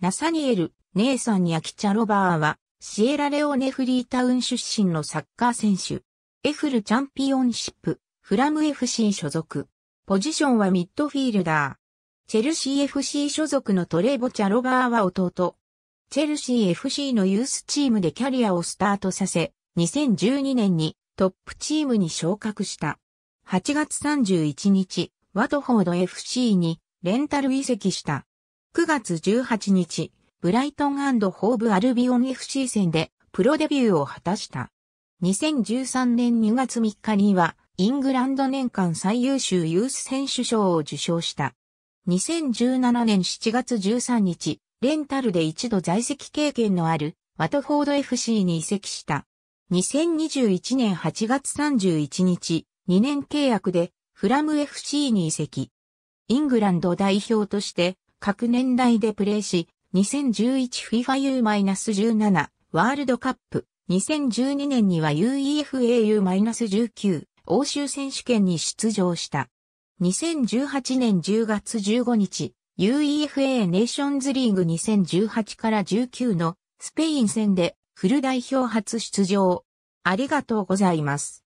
ナサニエル、ネイサン・ヤキチャロバーは、シエラレオネフリータウン出身のサッカー選手。エフルチャンピオンシップ、フラム FC 所属。ポジションはミッドフィールダー。チェルシー FC 所属のトレーボ・チャロバーは弟。チェルシー FC のユースチームでキャリアをスタートさせ、2012年にトップチームに昇格した。8月31日、ワトフォード FC にレンタル移籍した。9月18日、ブライトンホーブアルビオン FC 戦でプロデビューを果たした。2013年2月3日には、イングランド年間最優秀ユース選手賞を受賞した。2017年7月13日、レンタルで一度在籍経験のあるワトフォード FC に移籍した。2021年8月31日、2年契約でフラム FC に移籍。イングランド代表として各年代でプレーし、2011 FIFA U-17 ワールドカップ、2012年には UEFAU-19 欧州選手権に出場した。2018年10月15日、UEFA ネーションズリーグ2018から19のスペイン戦でフル代表初出場。ありがとうございます。